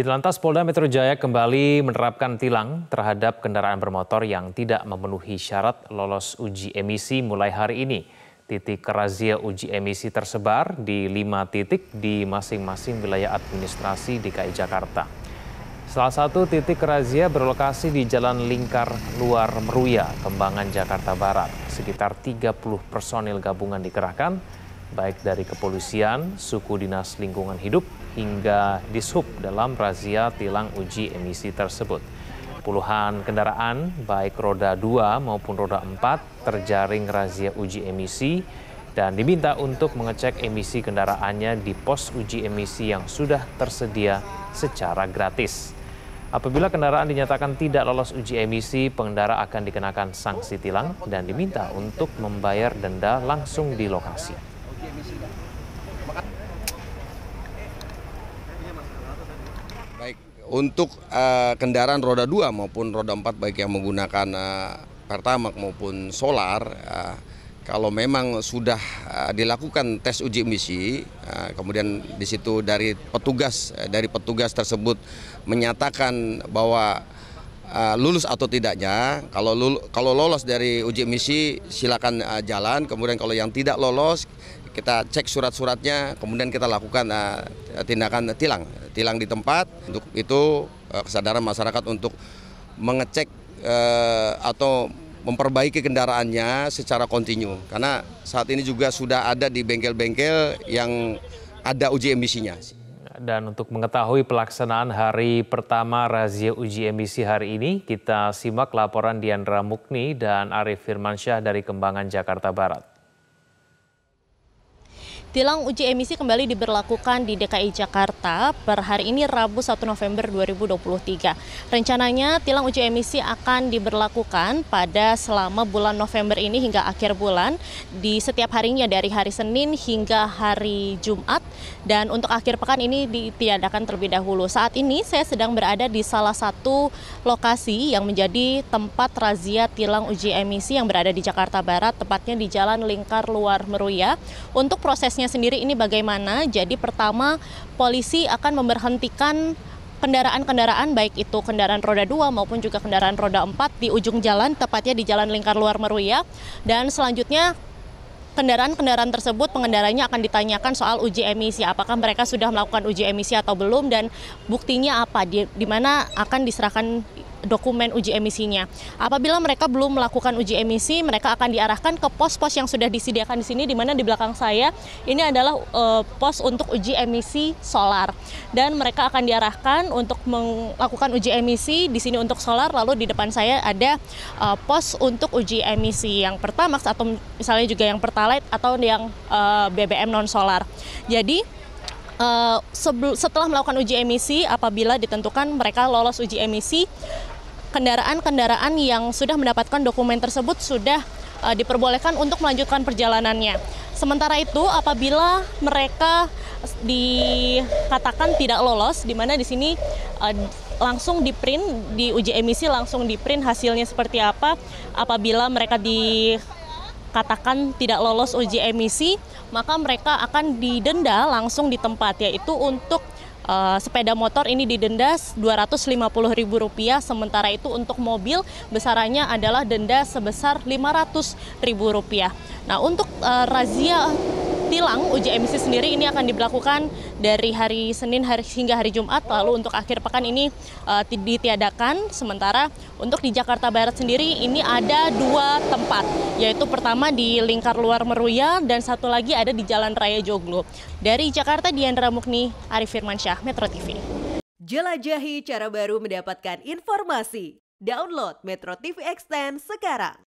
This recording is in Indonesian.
Di lantas Polda Metro Jaya kembali menerapkan tilang terhadap kendaraan bermotor yang tidak memenuhi syarat lolos uji emisi mulai hari ini. Titik razia uji emisi tersebar di lima titik di masing-masing wilayah administrasi DKI Jakarta. Salah satu titik razia berlokasi di Jalan Lingkar Luar Meruya, Kembangan, Jakarta Barat. Sekitar 30 personil gabungan dikerahkan baik dari kepolisian, suku dinas lingkungan hidup, hingga dishub dalam razia tilang uji emisi tersebut. Puluhan kendaraan, baik roda 2 maupun roda 4, terjaring razia uji emisi dan diminta untuk mengecek emisi kendaraannya di pos uji emisi yang sudah tersedia secara gratis. Apabila kendaraan dinyatakan tidak lolos uji emisi, pengendara akan dikenakan sanksi tilang dan diminta untuk membayar denda langsung di lokasi. Untuk uh, kendaraan roda 2 maupun roda 4 baik yang menggunakan uh, pertamak maupun solar uh, kalau memang sudah uh, dilakukan tes uji emisi, uh, kemudian di situ dari petugas dari petugas tersebut menyatakan bahwa uh, lulus atau tidaknya, kalau lulu, kalau lolos dari uji emisi silakan uh, jalan, kemudian kalau yang tidak lolos kita cek surat-suratnya, kemudian kita lakukan uh, tindakan tilang tilang di tempat. Untuk itu eh, kesadaran masyarakat untuk mengecek eh, atau memperbaiki kendaraannya secara kontinu karena saat ini juga sudah ada di bengkel-bengkel yang ada uji emisinya. Dan untuk mengetahui pelaksanaan hari pertama razia uji emisi hari ini, kita simak laporan Diandra Mukni dan Arief Firmansyah dari Kembangan, Jakarta Barat. Tilang uji emisi kembali diberlakukan di DKI Jakarta per hari ini Rabu 1 November 2023. Rencananya tilang uji emisi akan diberlakukan pada selama bulan November ini hingga akhir bulan di setiap harinya dari hari Senin hingga hari Jumat dan untuk akhir pekan ini ditiadakan terlebih dahulu. Saat ini saya sedang berada di salah satu lokasi yang menjadi tempat razia tilang uji emisi yang berada di Jakarta Barat tepatnya di Jalan Lingkar Luar Meruya. Untuk proses prosesnya sendiri ini bagaimana? Jadi pertama polisi akan memberhentikan kendaraan-kendaraan baik itu kendaraan roda 2 maupun juga kendaraan roda 4 di ujung jalan tepatnya di Jalan Lingkar Luar Meruya dan selanjutnya kendaraan-kendaraan tersebut pengendaranya akan ditanyakan soal uji emisi apakah mereka sudah melakukan uji emisi atau belum dan buktinya apa di, di mana akan diserahkan dokumen uji emisinya. Apabila mereka belum melakukan uji emisi, mereka akan diarahkan ke pos-pos yang sudah disediakan di sini di mana di belakang saya ini adalah uh, pos untuk uji emisi solar. Dan mereka akan diarahkan untuk melakukan uji emisi di sini untuk solar lalu di depan saya ada uh, pos untuk uji emisi yang pertama, atau misalnya juga yang Pertalite atau yang uh, eh, BBM non solar. Jadi Eh, setelah melakukan uji emisi apabila ditentukan mereka lolos uji emisi kendaraan-kendaraan yang sudah mendapatkan dokumen tersebut sudah uh, diperbolehkan untuk melanjutkan perjalanannya. Sementara itu, apabila mereka dikatakan tidak lolos, di mana di sini uh, langsung di print di uji emisi langsung di print hasilnya seperti apa, apabila mereka di katakan tidak lolos uji emisi, maka mereka akan didenda langsung di tempat, yaitu untuk uh, sepeda motor ini didenda Rp250.000, sementara itu untuk mobil besarannya adalah denda sebesar Rp500.000. Nah, untuk uh, razia tilang uji emisi sendiri ini akan diberlakukan dari hari Senin hari, hingga hari Jumat lalu untuk akhir pekan ini uh, ditiadakan sementara untuk di Jakarta Barat sendiri ini ada dua tempat yaitu pertama di lingkar luar Meruya dan satu lagi ada di Jalan Raya Joglo. Dari Jakarta Diandra Mukni, Arif Firmansyah, Metro TV. Jelajahi cara baru mendapatkan informasi. Download Metro TV Extend sekarang.